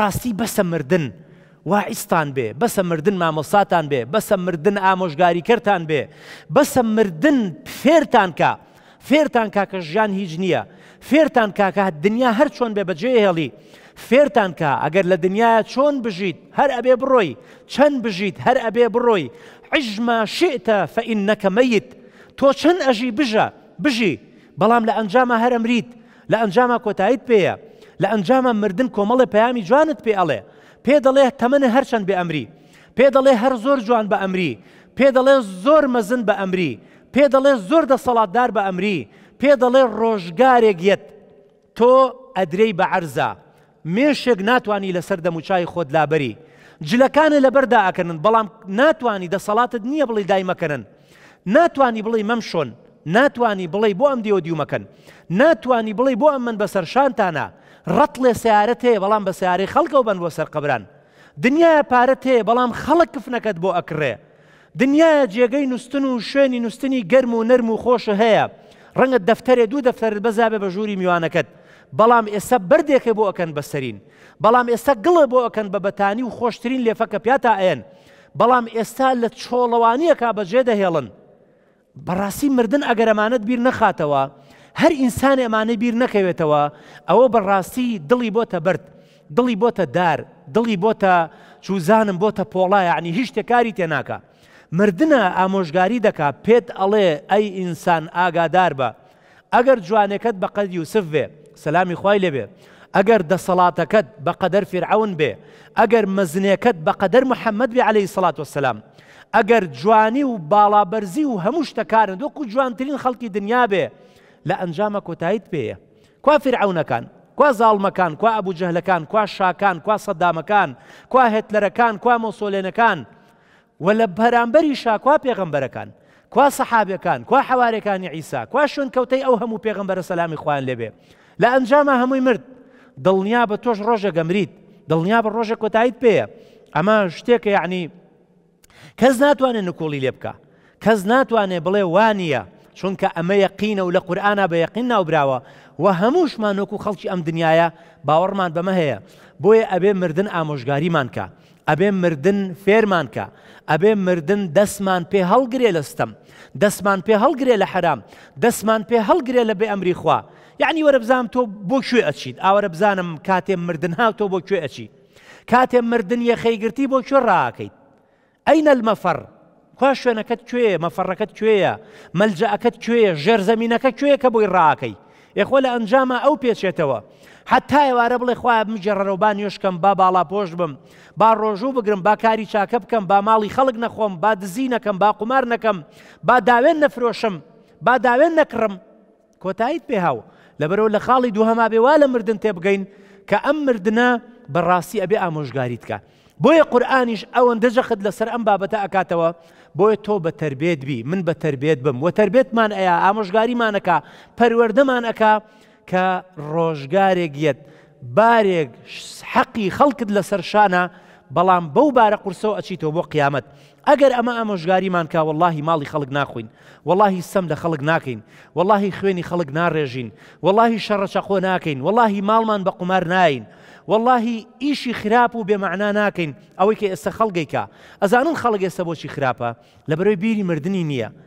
ڕاستی بەسە مردن واعیستان بێ بەسە مردن مامۆساتان بێ بەسە مردن ئامۆژگاریکەرتان بێ بەسە مردن فێرتان کا فێرتان کاکە ژیان هیچ نییە فێرتان کاکە دنیا هەر چۆن بێ بەجێ هێڵی فێرتان کا ئەگەر لە دنیاە چۆن بژیت هەر ئەبێ بڕۆی چەند بژیت هەر ئەبێ بڕۆی عژما شئتە فەئینەکە مەیت تۆ چەند ئەژی بژە بژی بەڵام لە ئەنجامە هەرەمریت لە ئەنجامە کۆتاییت پێەیە لە ئەنجامە مردن کۆمەڵی پەیامی جوانت پێ ئەڵێ پێ دەڵێ تەمەە هەرچەند بێ ئەمری پێ دەڵێ هەر زۆر جوان بە ئەمری پێ دەڵێ زۆر مەزن بە ئەمری پێ دەڵێ زۆر دەسەڵاتدار بە ئەمری پێ دەڵێ ڕۆژگارێک یەت تۆ ئەدرەی بە عرزە مێشێک ناتوانانی لەسەر دەموچای خۆت لابەری جلەکانە لەبەردا ئەکەن بەڵام ناتوانانی دەسەڵاتت نییە بڵی دایمەکەن ناتوانانی بڵی مەم شۆن ناتوانانی بڵێ بۆ ئەم دیوە دیومەکەن ناتوانانی بڵێ بۆ ئەم من بەسەر شانتانە ڕەتلێ سیارەت هەیە بەڵام بە سیارەی خەڵکە و بن بۆ سەر قبران دنیاە پارەت هەیە بەڵام خەڵک کفنەکەت بۆ ئەکڕێ دنیاە جێگەی نوستن و شوێنی نوستنی گەرم و نەرم و خۆشە هەیە ڕەنگە دەفتەرێ دوو دەفتەرت بەزابێ بە ژووری میوانەکەت بەڵام ئێستا بردێکی بۆ ئەکەن بەسەرین بەڵام ئێستا گڵە بۆ ئەکەن بە بەتانی و خۆشترین لێفەکە پیاتا ئەێن بەڵام ئێستا لە چۆڵەوانیەکە بەجێ دەهێڵن بەڕاستی مردن ئەگەرەمانەت بیر نەخاتەوە هەر ئینسان ئەمانە بیر نەکەوێتەوە ئەوە بەڕاستی دڵی بۆتە برد دڵی بۆتە دار دڵی بۆتە چوزانم بۆتە پۆڵایە عنی هیچ شتێکاری تێناکە مردە ئامۆژگاری دەکا پێت ئەڵێ ئەی ئینسان ئاگادار بە ئەگەر جوانەکەت بە قەد یوسف بێ سەلامی خی لێبێ ئەگەر دەسەڵاتەکەت بە قەدەر فرعون بێ ئەگەر مەزنەکەت بە قەدەر محەممەد بێ عليهەی سڵات وسلام ئەگەر جوانی و باڵابەرزی و هەموو شتەکارن دۆکو جوانترین خەڵکی دنیا بێ كوا ئەنجامە کۆتاییت پێەیە کوا فرعونەکان کوا زاڵمەکان کوا كان جەهلەکان کوا شاکان کوا سەدامەکان کوا هێتلەرەکان کوا مۆسۆلێنەکان و لە بەرامبەری شاکوا پێغمبەرەکان کوا سەحابەکان کوا حوارەکانی ئیسا کوا شوون کەوتەی ئەو هەموو پێغمبەرە سەلامی خوان لێبێ لە ئەنجامە هەمووی مرد دڵنیا بە تۆش ڕۆژە گەمریت دڵنیا بە ڕۆژە کۆتاییت پێەیە ئەمە شتێکە یعنی کەس ناتوانێت نکۆڵی لێ بکە کەس ناتوانێت بڵێ وانە چونکە ئەمە یەقینە و لە قورآە بە یەقین ناوبراوە و هەمووشمان وەکو خەڵکی ئەم دنیاە باوەڕمان بەمە هەیە بۆیە ئەبێ مردن ئامۆژگاریمان کە ئەبێ مردن فێرمان کە ئەبێ مردن دەستمان پێ هەڵگرێ لە ستەم دەستمان پێ هەڵگرێ لە حرام دەستمان پێ هەڵگرێ لە بێ ئەمری خوا یعنی وەرە بزانم تۆ بۆ کوێ ئەچیت ئاوەرە بزانم کاتێ مردن ها تۆ بۆ کوێ ئەچی کاتێ مردن یەخەیگرتی بۆ کوێ ڕاکەیت ئەینە المەفەر خوا شوێنەکەت کوێ مەفەڕەکەت کوێیە مەلجەکەت کوێە ژێر زمینینەکە کوێ کە بۆی ڕاکەی یخۆ لە ئەنجامە ئەو پێچێتەوە حتا ئێوارە بڵێ خوا مجێڕەوبان یشکەم با باڵا پۆش بم با ڕۆژوو بگرم با کاری چاکە بکەم با ماڵی خەڵک نەخۆم با دزینەکەم با قمار نەکەم با داوێن نەفرۆشم با داوێن نەکڕم کۆتاییت پێهاو لەبەرەوە لە خاڵی دووهەما بێوا لە مردن تێ بگەین کە ئەم مردە بەڕاستی ئەبێ ئامۆژگاریت بکە بۆیە قورآانیش ئەوەن دەجەخت لەسەر ئەم بابەتە ئەکاتەوە بۆیە تۆ بە تربێت بی من بە تربێت بم و تربێتمان ئەیا ئامۆژگاریمانەکە پەروەردەمانەکە کە ڕۆژگارێک یەت بارێک حەقی خەڵکت لەسەر شانە بەڵام بو بار قرسو اچي تو بو قيامت اگر اما امشغاري کا واللهی ماڵی خەڵک ناخوین واللهی سەم لە خەڵک ناکەین واللهی خوێنی خەڵک ناڕێژین واللهی شەڕەچەخۆ ناکەین واللهی ماڵمان بە قومار ناین واللهی ئیشی خراپ و بێمەعنا ناکەین ئەوەی کە ئێستا خەڵگەیکە ئەزانن خەڵک ئێستا بۆچی خراپە لە بەرەوەی بیری مردنی نییە